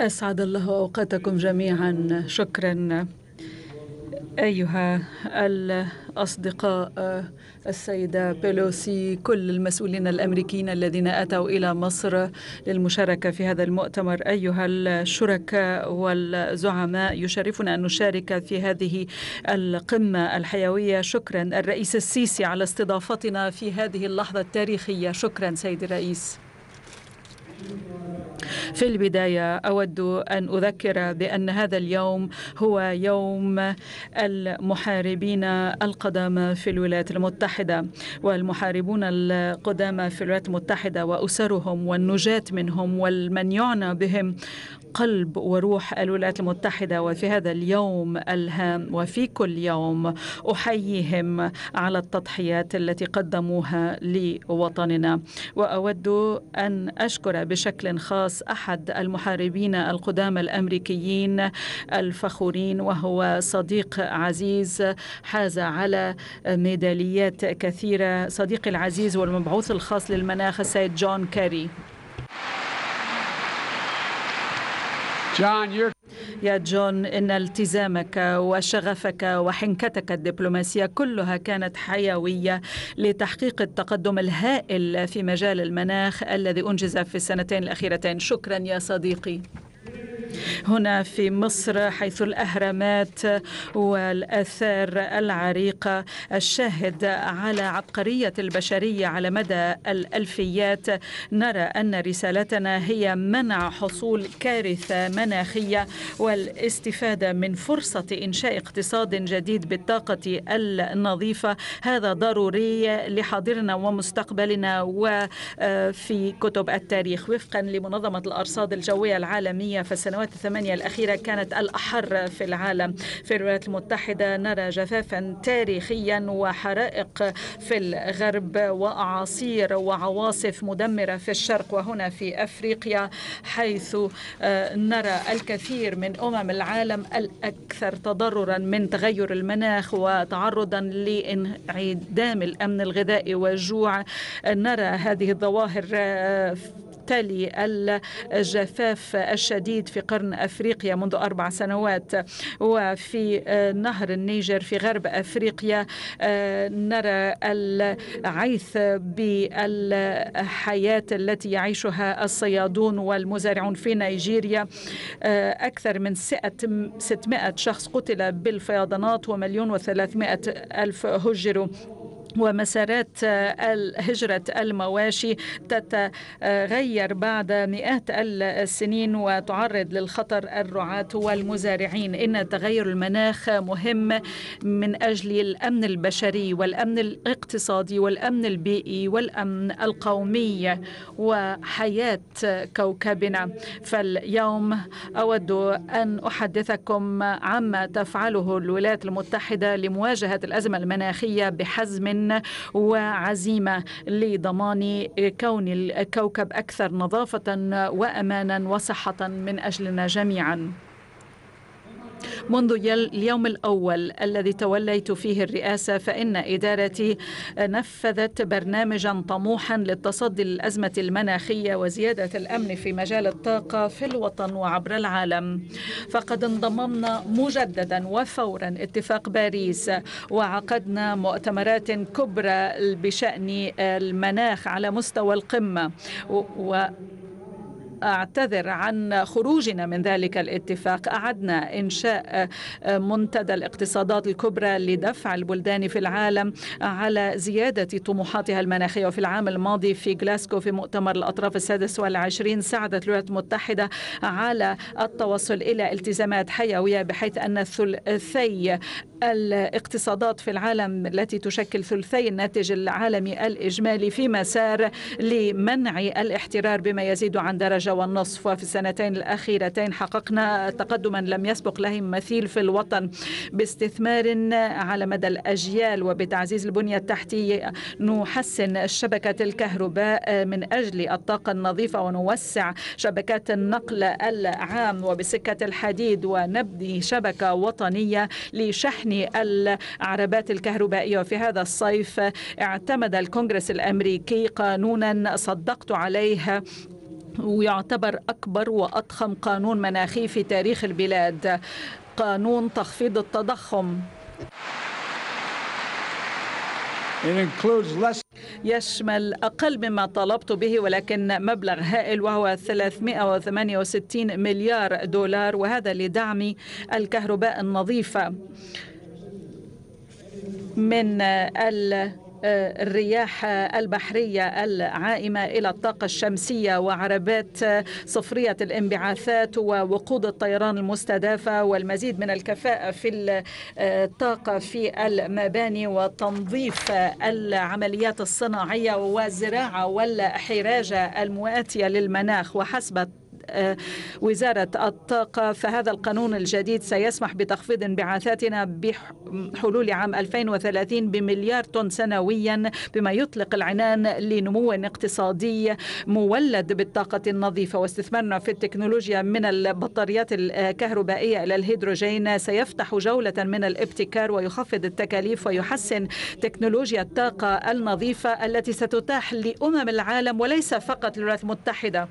أسعد الله أوقاتكم جميعا شكرا أيها الأصدقاء السيدة بيلوسي كل المسؤولين الأمريكيين الذين أتوا إلى مصر للمشاركة في هذا المؤتمر أيها الشركاء والزعماء يشرفنا أن نشارك في هذه القمة الحيوية شكرا الرئيس السيسي على استضافتنا في هذه اللحظة التاريخية شكرا سيدي الرئيس في البداية أود أن أذكر بأن هذا اليوم هو يوم المحاربين القدامى في الولايات المتحدة والمحاربون القدامى في الولايات المتحدة وأسرهم والنجاة منهم والمن يعنى بهم قلب وروح الولايات المتحدة وفي هذا اليوم الهام وفي كل يوم أحييهم على التضحيات التي قدموها لوطننا وأود أن أشكر بشكل خاص أحد المحاربين القدامى الأمريكيين الفخورين وهو صديق عزيز حاز على ميداليات كثيرة صديقي العزيز والمبعوث الخاص للمناخ السيد جون كاري يا جون إن التزامك وشغفك وحنكتك الدبلوماسية كلها كانت حيوية لتحقيق التقدم الهائل في مجال المناخ الذي أنجز في السنتين الأخيرتين شكرا يا صديقي هنا في مصر حيث الأهرامات والآثار العريقة الشاهد على عبقرية البشرية على مدى الألفيات نرى أن رسالتنا هي منع حصول كارثة مناخية والاستفادة من فرصة إنشاء اقتصاد جديد بالطاقة النظيفة هذا ضروري لحاضرنا ومستقبلنا وفي كتب التاريخ وفقا لمنظمة الأرصاد الجوية العالمية فسنوات السنوات الثمانية الأخيرة كانت الأحر في العالم في الولايات المتحدة نرى جفافا تاريخيا وحرائق في الغرب وأعاصير وعواصف مدمرة في الشرق وهنا في أفريقيا حيث آه، نرى الكثير من أمم العالم الأكثر تضررا من تغير المناخ وتعرضا لانعدام الأمن الغذائي والجوع نرى هذه الظواهر آه، تلي الجفاف الشديد في قرن أفريقيا منذ أربع سنوات وفي آه، نهر النيجر في غرب أفريقيا آه، نرى العيث بالحياة التي يعيشها الصيادون والمزارعون في نيجيريا آه، أكثر من 600 شخص قتل بالفيضانات ومليون وثلاثمائة ألف هجروا ومسارات آه، هجرة المواشي تتغير بعد مئات السنين وتعرض للخطر الرعاة والمزارعين إن تغير المناخ مهم من أجل الأمن البشري والأمن الاقتصادي والأمن البيئي والأمن القومي وحياة كوكبنا فاليوم أود أن أحدثكم عما تفعله الولايات المتحدة لمواجهة الأزمة المناخية بحزم وعزيمه لضمان كون الكوكب اكثر نظافه وامانا وصحه من اجلنا جميعا منذ اليوم الأول الذي توليت فيه الرئاسة فإن إدارتي نفذت برنامجا طموحا للتصدي للأزمة المناخية وزيادة الأمن في مجال الطاقة في الوطن وعبر العالم فقد انضممنا مجددا وفورا اتفاق باريس وعقدنا مؤتمرات كبرى بشأن المناخ على مستوى القمة و أعتذر عن خروجنا من ذلك الاتفاق أعدنا إنشاء منتدى الاقتصادات الكبرى لدفع البلدان في العالم على زيادة طموحاتها المناخية وفي العام الماضي في غلاسكو في مؤتمر الأطراف السادس والعشرين ساعدت الولايات المتحدة على التوصل إلى التزامات حيوية بحيث أن الثلثي الاقتصادات في العالم التي تشكل ثلثي الناتج العالمي الإجمالي في مسار لمنع الاحترار بما يزيد عن درجة ونصف وفي السنتين الأخيرتين حققنا تقدما لم يسبق له مثيل في الوطن باستثمار على مدى الأجيال وبتعزيز البنية التحتية نحسن شبكة الكهرباء من أجل الطاقة النظيفة ونوسع شبكات النقل العام وبسكة الحديد ونبني شبكة وطنية لشحن شحن العربات الكهربائية وفي هذا الصيف اعتمد الكونغرس الأمريكي قانونا صدقت عليه ويعتبر أكبر وأضخم قانون مناخي في تاريخ البلاد قانون تخفيض التضخم يشمل أقل مما طلبت به ولكن مبلغ هائل وهو 368 مليار دولار وهذا لدعم الكهرباء النظيفة من الرياح البحرية العائمة إلى الطاقة الشمسية وعربات صفرية الانبعاثات ووقود الطيران المستدافة والمزيد من الكفاءة في الطاقة في المباني وتنظيف العمليات الصناعية والزراعة والحراجة المواتية للمناخ وحسب آه، وزارة الطاقة فهذا القانون الجديد سيسمح بتخفيض انبعاثاتنا بحلول عام 2030 بمليار طن سنويا بما يطلق العنان لنمو اقتصادي مولد بالطاقة النظيفة واستثمارنا في التكنولوجيا من البطاريات الكهربائية إلى الهيدروجين سيفتح جولة من الابتكار ويخفض التكاليف ويحسن تكنولوجيا الطاقة النظيفة التي ستتاح لأمم العالم وليس فقط للولايات المتحدة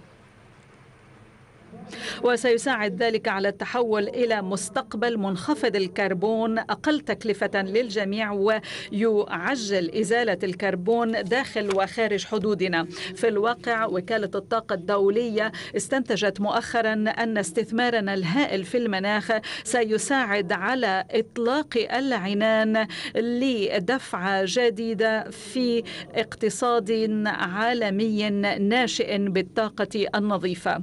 وسيساعد ذلك على التحول إلى مستقبل منخفض الكربون أقل تكلفة للجميع ويعجل إزالة الكربون داخل وخارج حدودنا في الواقع وكالة الطاقة الدولية استنتجت مؤخرا أن استثمارنا الهائل في المناخ سيساعد على إطلاق العنان لدفعة جديدة في اقتصاد عالمي ناشئ بالطاقة النظيفة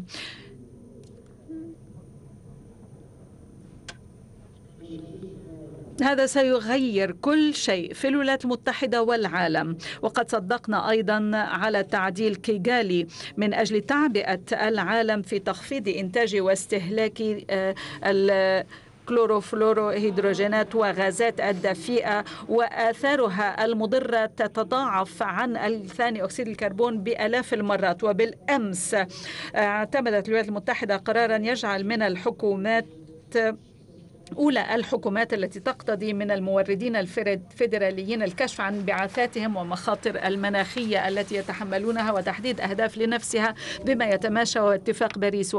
هذا سيغير كل شيء في الولايات المتحدة والعالم وقد صدقنا أيضا على تعديل كيغالي من أجل تعبئة العالم في تخفيض إنتاج واستهلاك آه، ال كلوروفلورو هيدروجينات وغازات الدفيئة وآثارها المضرة تتضاعف عن ثاني أكسيد الكربون بألاف المرات وبالأمس آه، اعتمدت الولايات المتحدة قرارا يجعل من الحكومات أولى الحكومات التي تقتضي من الموردين الفيدراليين الكشف عن انبعاثاتهم ومخاطر المناخية التي يتحملونها وتحديد أهداف لنفسها بما يتماشى اتفاق باريس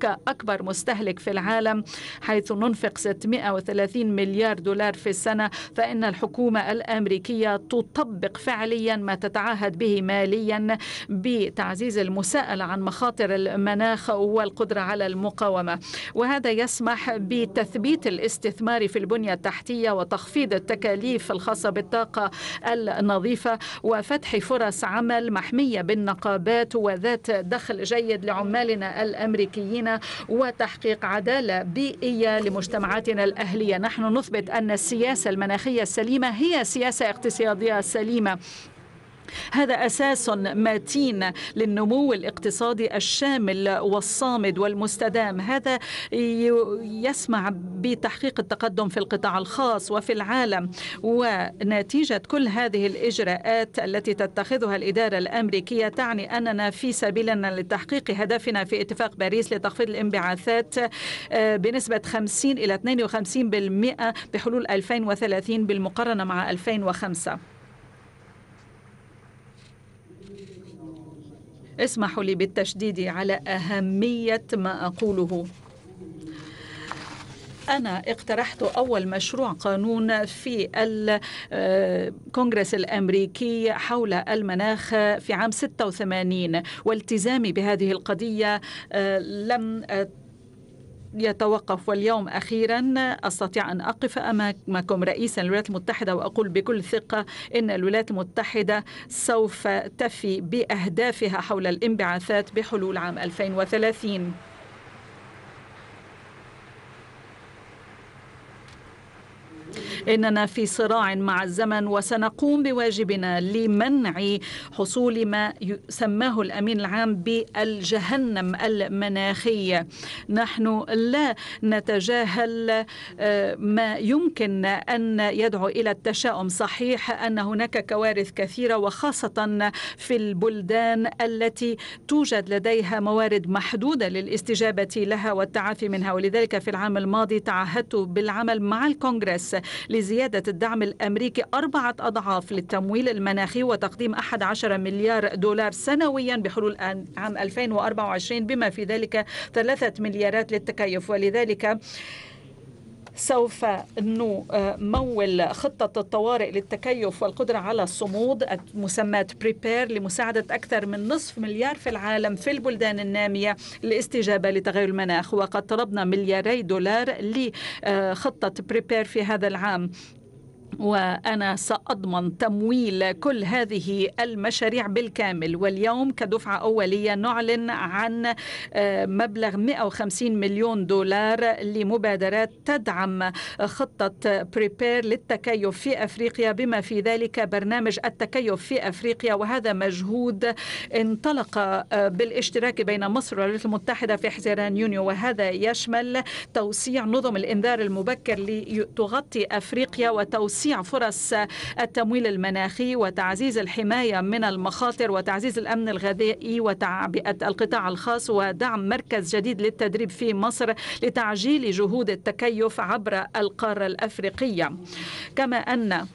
كأكبر مستهلك في العالم حيث ننفق 630 مليار دولار في السنة فإن الحكومة الأمريكية تطبق فعليا ما تتعهد به ماليا بتعزيز المساءلة عن مخاطر المناخ والقدرة على المقاومة وهذا يسمح بتثبيت الاستثمار في البنية التحتية وتخفيض التكاليف الخاصة بالطاقة النظيفة وفتح فرص عمل محمية بالنقابات وذات دخل جيد لعمالنا الأمريكيين وتحقيق عدالة بيئية لمجتمعاتنا الأهلية نحن نثبت أن السياسة المناخية السليمة هي سياسة اقتصادية سليمة هذا اساس متين للنمو الاقتصادي الشامل والصامد والمستدام هذا يسمع بتحقيق التقدم في القطاع الخاص وفي العالم ونتيجه كل هذه الاجراءات التي تتخذها الاداره الامريكيه تعني اننا في سبيلنا لتحقيق هدفنا في اتفاق باريس لتخفيض الانبعاثات آه، بنسبه 50 الى 52% بحلول 2030 بالمقارنه مع 2005 اسمحوا لي بالتشديد على أهمية ما أقوله أنا اقترحت أول مشروع قانون في الكونغرس الأمريكي حول المناخ في عام 86 والتزامي بهذه القضية آه، لم يتوقف واليوم أخيرا أستطيع أن أقف أمامكم رئيسا الولايات المتحدة وأقول بكل ثقة أن الولايات المتحدة سوف تفي بأهدافها حول الانبعاثات بحلول عام 2030 إننا في صراع مع الزمن وسنقوم بواجبنا لمنع حصول ما سماه الأمين العام بالجهنم المناخية نحن لا نتجاهل آه، ما يمكن أن يدعو إلى التشاؤم صحيح أن هناك كوارث كثيرة وخاصة في البلدان التي توجد لديها موارد محدودة للاستجابة لها والتعافي منها ولذلك في العام الماضي تعهدت بالعمل مع الكونغرس لزيادة الدعم الأمريكي أربعة أضعاف للتمويل المناخي وتقديم 11 مليار دولار سنويا بحلول عام 2024 بما في ذلك ثلاثة مليارات للتكيف ولذلك سوف نمول خطة الطوارئ للتكيف والقدرة على الصمود مسماة بريبير لمساعدة أكثر من نصف مليار في العالم في البلدان النامية للاستجابة لتغير المناخ وقد طلبنا ملياري دولار لخطة بريبير في هذا العام وأنا سأضمن تمويل كل هذه المشاريع بالكامل واليوم كدفعة أولية نعلن عن آه، مبلغ 150 مليون دولار لمبادرات تدعم خطة بريبير للتكيف في أفريقيا بما في ذلك برنامج التكيف في أفريقيا وهذا مجهود انطلق آه، بالاشتراك بين مصر والولايات المتحدة في حزيران يونيو وهذا يشمل توسيع نظم الإنذار المبكر لتغطي أفريقيا وتوسيع توسيع فرص التمويل المناخي وتعزيز الحماية من المخاطر وتعزيز الأمن الغذائي وتعبئة القطاع الخاص ودعم مركز جديد للتدريب في مصر لتعجيل جهود التكيف عبر القارة الأفريقية كما أن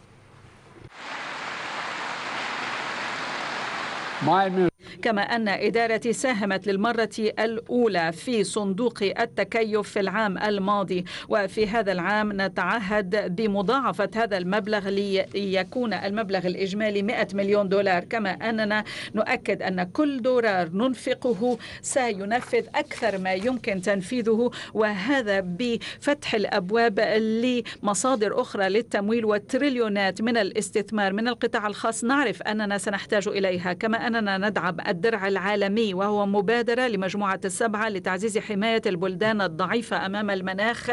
كما أن إدارتي ساهمت للمرة الأولى في صندوق التكيف في العام الماضي وفي هذا العام نتعهد بمضاعفة هذا المبلغ ليكون المبلغ الإجمالي 100 مليون دولار كما أننا نؤكد أن كل دولار ننفقه سينفذ أكثر ما يمكن تنفيذه وهذا بفتح الأبواب لمصادر أخرى للتمويل وتريليونات من الاستثمار من القطاع الخاص نعرف أننا سنحتاج إليها كما أن أننا ندعم الدرع العالمي وهو مبادرة لمجموعة السبعة لتعزيز حماية البلدان الضعيفة أمام المناخ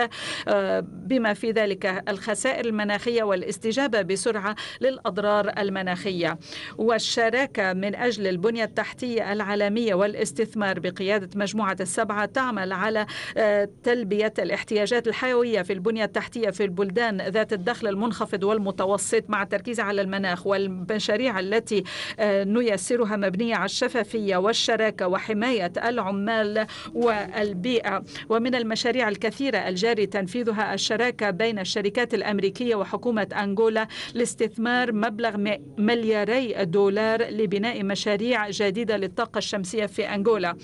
آه، بما في ذلك الخسائر المناخية والاستجابة بسرعة للأضرار المناخية والشراكة من أجل البنية التحتية العالمية والاستثمار بقيادة مجموعة السبعة تعمل على آه، تلبية الاحتياجات الحيوية في البنية التحتية في البلدان ذات الدخل المنخفض والمتوسط مع التركيز على المناخ والمشاريع التي آه، نيسرها كلها مبنية على الشفافية والشراكة وحماية العمال والبيئة ومن المشاريع الكثيرة الجاري تنفيذها الشراكة بين الشركات الأمريكية وحكومة أنغولا لاستثمار مبلغ ملياري دولار لبناء مشاريع جديدة للطاقة الشمسية في أنغولا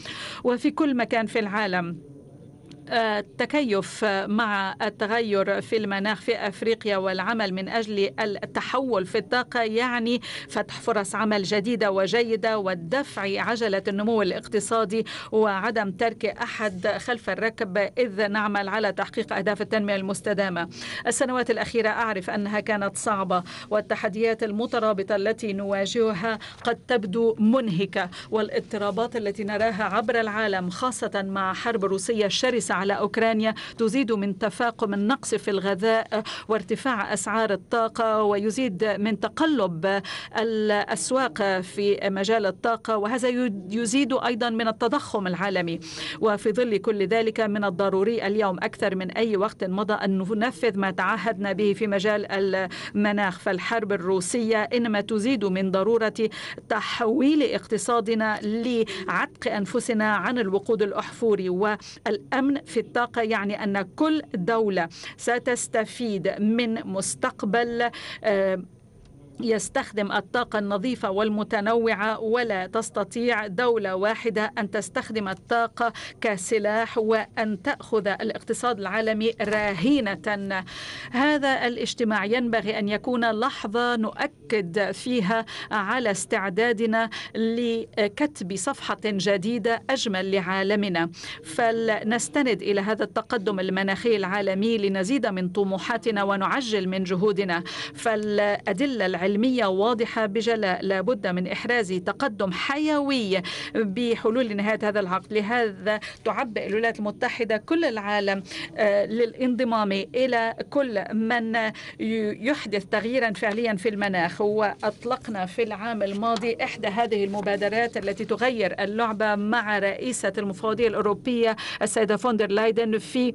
وفي كل مكان في العالم التكيف مع التغير في المناخ في افريقيا والعمل من اجل التحول في الطاقه يعني فتح فرص عمل جديده وجيده والدفع عجله النمو الاقتصادي وعدم ترك احد خلف الركب اذ نعمل على تحقيق اهداف التنميه المستدامه. السنوات الاخيره اعرف انها كانت صعبه والتحديات المترابطه التي نواجهها قد تبدو منهكه والاضطرابات التي نراها عبر العالم خاصه مع حرب روسيه الشرسه على أوكرانيا تزيد من تفاقم النقص في الغذاء وارتفاع أسعار الطاقة ويزيد من تقلب الأسواق في مجال الطاقة وهذا يزيد أيضا من التضخم العالمي وفي ظل كل ذلك من الضروري اليوم أكثر من أي وقت مضى أن ننفذ ما تعهدنا به في مجال المناخ فالحرب الروسية إنما تزيد من ضرورة تحويل اقتصادنا لعتق أنفسنا عن الوقود الأحفوري والأمن في الطاقة يعني أن كل دولة ستستفيد من مستقبل آه، يستخدم الطاقة النظيفة والمتنوعة ولا تستطيع دولة واحدة أن تستخدم الطاقة كسلاح وأن تأخذ الاقتصاد العالمي راهنة هذا الاجتماع ينبغي أن يكون لحظة نؤكد فيها على استعدادنا لكتب صفحة جديدة أجمل لعالمنا فلنستند إلى هذا التقدم المناخي العالمي لنزيد من طموحاتنا ونعجل من جهودنا فالأدلة العلمية علمية واضحة بجلاء لابد من إحراز تقدم حيوي بحلول نهاية هذا العقد لهذا تعبئ الولايات المتحدة كل العالم آه، للانضمام إلى كل من يحدث تغييرا فعليا في المناخ وأطلقنا في العام الماضي إحدى هذه المبادرات التي تغير اللعبة مع رئيسة المفوضية الأوروبية السيدة فوندر لايدن في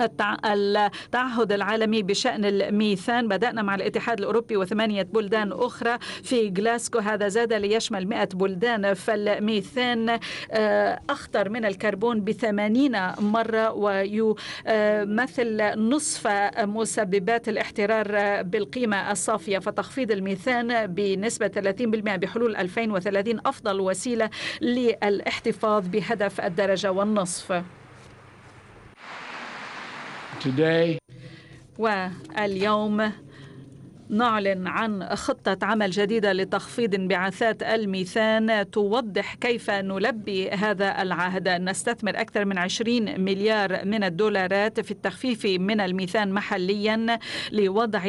التعهد العالمي بشأن الميثان بدأنا مع الاتحاد الأوروبي وثمانية بلدان أخرى في جلاسكو هذا زاد ليشمل مئة بلدان فالميثان آه، أخطر من الكربون بثمانين مرة ويمثل نصف مسببات الاحترار بالقيمة الصافية فتخفيض الميثان بنسبة 30% بحلول 2030 أفضل وسيلة للاحتفاظ بهدف الدرجة والنصف واليوم نعلن عن خطة عمل جديدة لتخفيض انبعاثات الميثان توضح كيف نلبي هذا العهد نستثمر أكثر من 20 مليار من الدولارات في التخفيف من الميثان محليا لوضع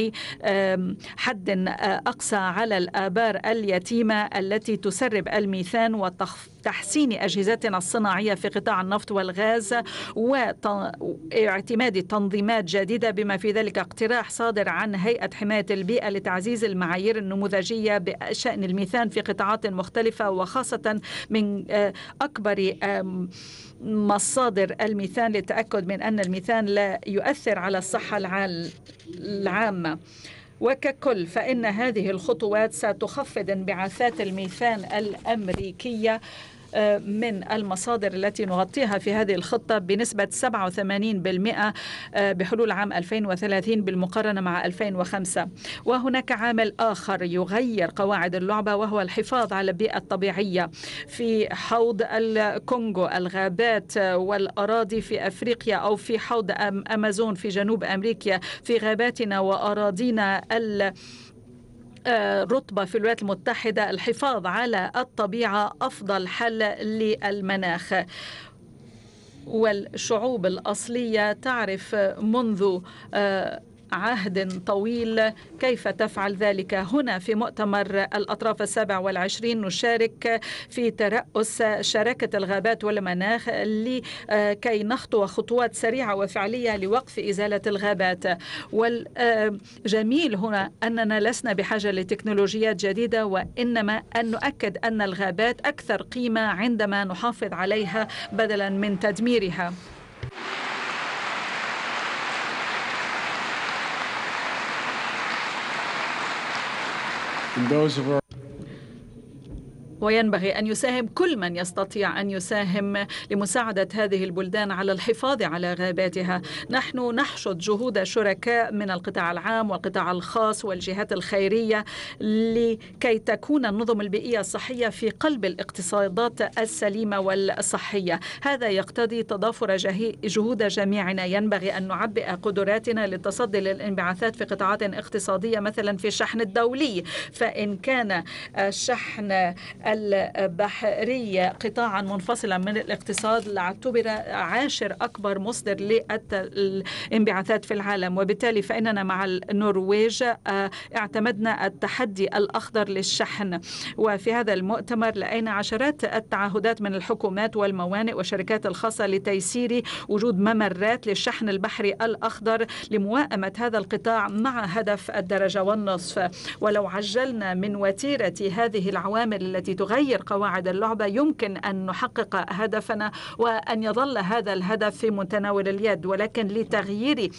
حد آه، أقصى على الآبار اليتيمة التي تسرب الميثان والتخفيض تحسين أجهزتنا الصناعية في قطاع النفط والغاز واعتماد تنظيمات جديدة بما في ذلك اقتراح صادر عن هيئة حماية البيئة لتعزيز المعايير النموذجية بشأن الميثان في قطاعات مختلفة وخاصة من آه، أكبر مصادر الميثان للتأكد من أن الميثان لا يؤثر على الصحة العامة وككل فإن هذه الخطوات ستخفض انبعاثات الميثان الأمريكية آه، من المصادر التي نغطيها في هذه الخطة بنسبة 87% آه، بحلول عام 2030 بالمقارنة مع 2005 وهناك عامل آخر يغير قواعد اللعبة وهو الحفاظ على البيئة الطبيعية في حوض الكونغو الغابات والأراضي في أفريقيا أو في حوض أمازون في جنوب أمريكا في غاباتنا وأراضينا ال آه، رطبة في الولايات المتحدة الحفاظ على الطبيعة أفضل حل للمناخ والشعوب الأصلية تعرف منذ آه، عهد طويل كيف تفعل ذلك هنا في مؤتمر الأطراف السابع والعشرين نشارك في ترأس شراكة الغابات والمناخ لكي آه، نخطو خطوات سريعة وفعلية لوقف إزالة الغابات والجميل هنا أننا لسنا بحاجة لتكنولوجيات جديدة وإنما أن نؤكد أن الغابات أكثر قيمة عندما نحافظ عليها بدلا من تدميرها and those of our وينبغي أن يساهم كل من يستطيع أن يساهم لمساعدة هذه البلدان على الحفاظ على غاباتها نحن نحشد جهود شركاء من القطاع العام والقطاع الخاص والجهات الخيرية لكي تكون النظم البيئية الصحية في قلب الاقتصادات السليمة والصحية هذا يقتضي تضافر جهود جميعنا ينبغي أن نعبئ قدراتنا للتصدي للانبعاثات في قطاعات اقتصادية مثلا في الشحن الدولي فإن كان الشحن البحرية قطاعا منفصلا من الاقتصاد لاعتبر عاشر أكبر مصدر للانبعاثات في العالم وبالتالي فإننا مع النرويج آه، اعتمدنا التحدي الأخضر للشحن وفي هذا المؤتمر لقينا عشرات التعهدات من الحكومات والموانئ والشركات الخاصة لتيسير وجود ممرات للشحن البحري الأخضر لموائمة هذا القطاع مع هدف الدرجة والنصف ولو عجلنا من وتيرة هذه العوامل التي لتغير قواعد اللعبة يمكن أن نحقق هدفنا وأن يظل هذا الهدف في متناول اليد ولكن لتغيير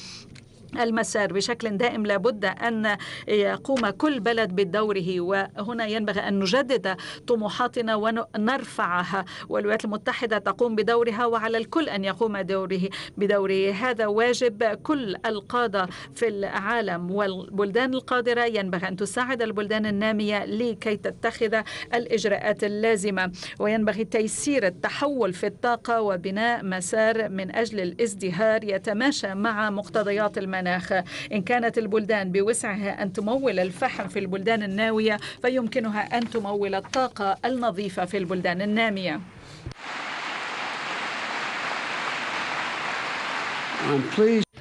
المسار بشكل دائم لابد أن يقوم كل بلد بدوره وهنا ينبغي أن نجدد طموحاتنا ونرفعها والولايات المتحدة تقوم بدورها وعلى الكل أن يقوم دوره بدوره هذا واجب كل القادة في العالم والبلدان القادرة ينبغي أن تساعد البلدان النامية لكي تتخذ الإجراءات اللازمة وينبغي تيسير التحول في الطاقة وبناء مسار من أجل الازدهار يتماشى مع مقتضيات المسار المناخ إن كانت البلدان بوسعها أن تمول الفحم في البلدان الناوية فيمكنها أن تمول الطاقة النظيفة في البلدان النامية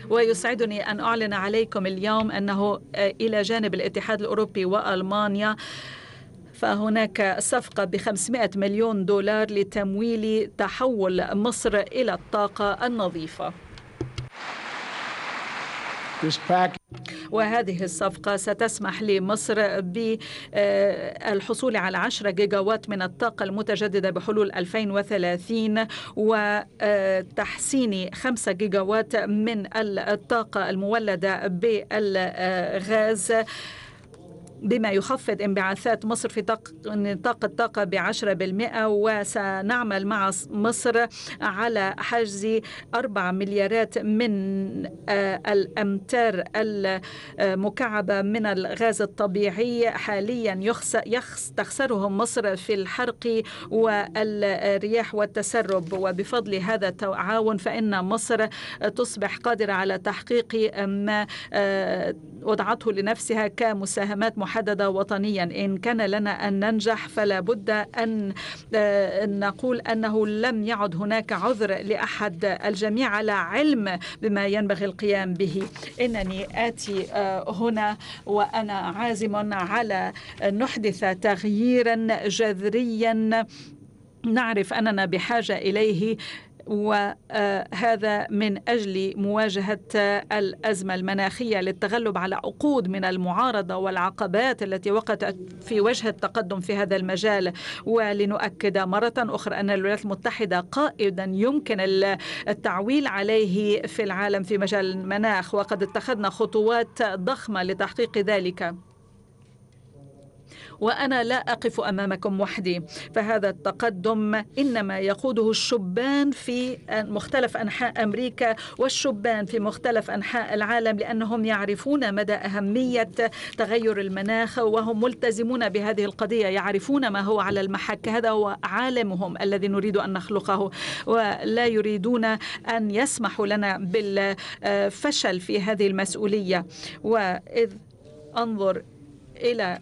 ويسعدني أن أعلن عليكم اليوم أنه آه، إلى جانب الاتحاد الأوروبي وألمانيا فهناك صفقة ب 500 مليون دولار لتمويل تحول مصر إلى الطاقة النظيفة وهذه الصفقة ستسمح لمصر بالحصول آه، على 10 جيجاوات من الطاقة المتجددة بحلول 2030 وتحسين 5 جيجاوات من الطاقة المولدة بالغاز بما يخفض انبعاثات مصر في نطاق الطاقة ب 10% وسنعمل مع مصر على حجز 4 مليارات من آه، الأمتار المكعبة من الغاز الطبيعي حاليا تخسره مصر في الحرق والرياح والتسرب وبفضل هذا التعاون فإن مصر تصبح قادرة على تحقيق ما آه، وضعته لنفسها كمساهمات محددة محدد وطنيا إن كان لنا أن ننجح فلا بد آه، أن نقول أنه لم يعد هناك عذر لأحد الجميع على علم بما ينبغي القيام به إنني آتي آه، هنا وأنا عازم على أن نحدث تغييرا جذريا نعرف اننا بحاجه اليه وهذا من أجل مواجهة الأزمة المناخية للتغلب على عقود من المعارضة والعقبات التي وقعت في وجه التقدم في هذا المجال ولنؤكد مرة أخرى أن الولايات المتحدة قائدا يمكن التعويل عليه في العالم في مجال المناخ وقد اتخذنا خطوات ضخمة لتحقيق ذلك وأنا لا أقف أمامكم وحدي فهذا التقدم إنما يقوده الشبان في مختلف أنحاء أمريكا والشبان في مختلف أنحاء العالم لأنهم يعرفون مدى أهمية تغير المناخ وهم ملتزمون بهذه القضية يعرفون ما هو على المحك هذا هو عالمهم الذي نريد أن نخلقه ولا يريدون أن يسمحوا لنا بالفشل في هذه المسؤولية وإذ أنظر إلى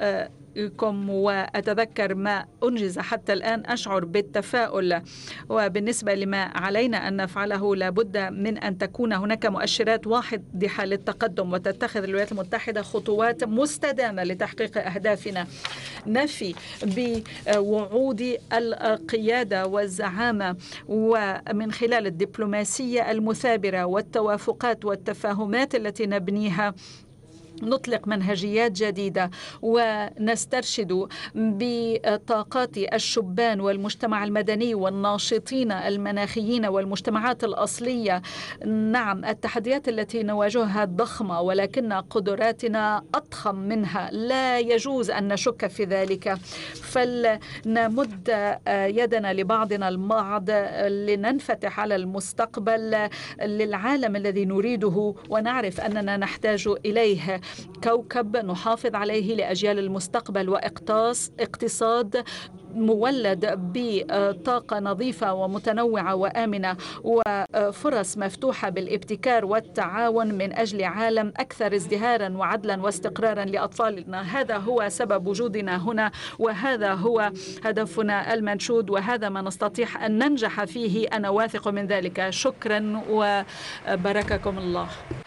رأيكم آه، وأتذكر ما أنجز حتى الآن أشعر بالتفاؤل وبالنسبة لما علينا أن نفعله لابد من أن تكون هناك مؤشرات واضحة للتقدم وتتخذ الولايات المتحدة خطوات مستدامة لتحقيق أهدافنا نفي بوعود القيادة والزعامة ومن خلال الدبلوماسية المثابرة والتوافقات والتفاهمات التي نبنيها نطلق منهجيات جديدة ونسترشد بطاقات الشبان والمجتمع المدني والناشطين المناخيين والمجتمعات الأصلية نعم التحديات التي نواجهها ضخمة ولكن قدراتنا أضخم منها لا يجوز أن نشك في ذلك فلنمد يدنا لبعضنا البعض لننفتح على المستقبل للعالم الذي نريده ونعرف أننا نحتاج إليه كوكب نحافظ عليه لأجيال المستقبل وإقتصاد اقتصاد مولد بطاقة نظيفة ومتنوعة وآمنة وفرص مفتوحة بالابتكار والتعاون من أجل عالم أكثر ازدهارا وعدلا واستقرارا لأطفالنا هذا هو سبب وجودنا هنا وهذا هو هدفنا المنشود وهذا ما نستطيع أن ننجح فيه أنا واثق من ذلك شكرا وبرككم الله